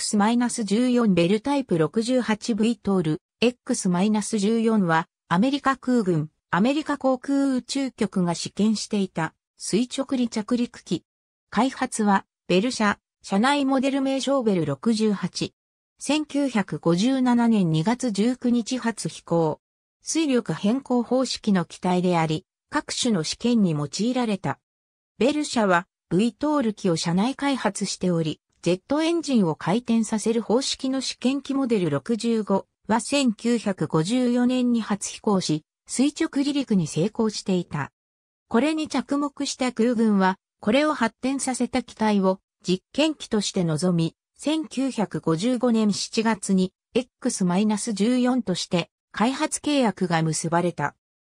X-14 ベルタイプ 68V トール X-14 はアメリカ空軍、アメリカ航空宇宙局が試験していた垂直離着陸機。開発はベル社、社内モデル名称ベル68。1957年2月19日発飛行。水力変更方式の機体であり、各種の試験に用いられた。ベル社は V トール機を社内開発しており、ジェットエンジンを回転させる方式の試験機モデル65は1954年に初飛行し、垂直離陸に成功していた。これに着目した空軍は、これを発展させた機体を実験機として臨み、1955年7月に X-14 として開発契約が結ばれた。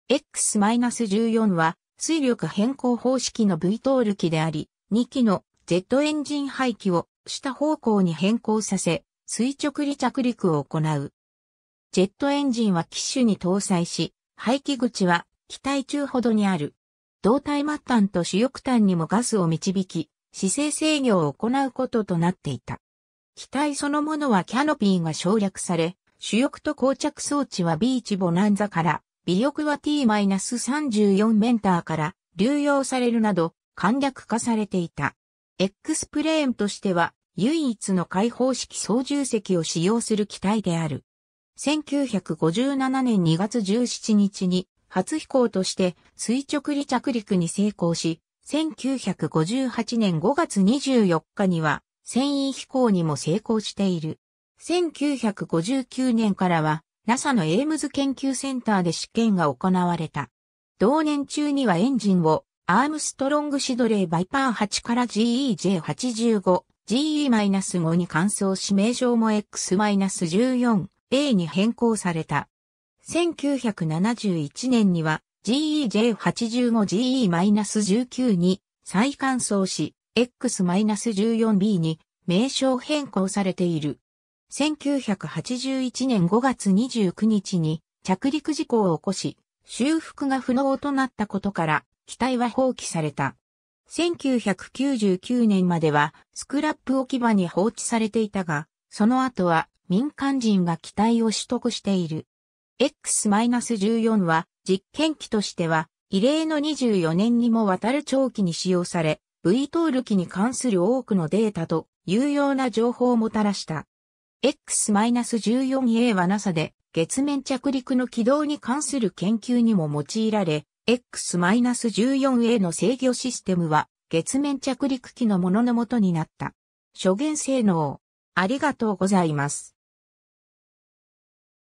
X-14 は水力変更方式の V トール機であり、2機のジェットエンジン排気を下方向に変更させ、垂直離着陸を行う。ジェットエンジンは機種に搭載し、排気口は機体中ほどにある。胴体末端と主翼端にもガスを導き、姿勢制御を行うこととなっていた。機体そのものはキャノピーが省略され、主翼と膠着装置はビーチボナンザから、尾翼は T-34 メンターから流用されるなど簡略化されていた。X プレーンとしては唯一の開放式操縦席を使用する機体である。1957年2月17日に初飛行として垂直離着陸に成功し、1958年5月24日には繊維飛行にも成功している。1959年からは NASA のエイムズ研究センターで試験が行われた。同年中にはエンジンをアームストロングシドレーバイパー8から GEJ85、GE-5 に換装し名称も X-14A に変更された。1971年には GEJ85、GE-19 に再換装し X-14B に名称変更されている。1981年5月29日に着陸事故を起こし、修復が不能となったことから、機体は放棄された。1999年まではスクラップ置き場に放置されていたが、その後は民間人が機体を取得している。X-14 は実験機としては異例の24年にもわたる長期に使用され、V トール機に関する多くのデータと有用な情報をもたらした。X-14A は NASA で月面着陸の軌道に関する研究にも用いられ、X-14A の制御システムは月面着陸機のものの元になった。諸元性能。ありがとうございます。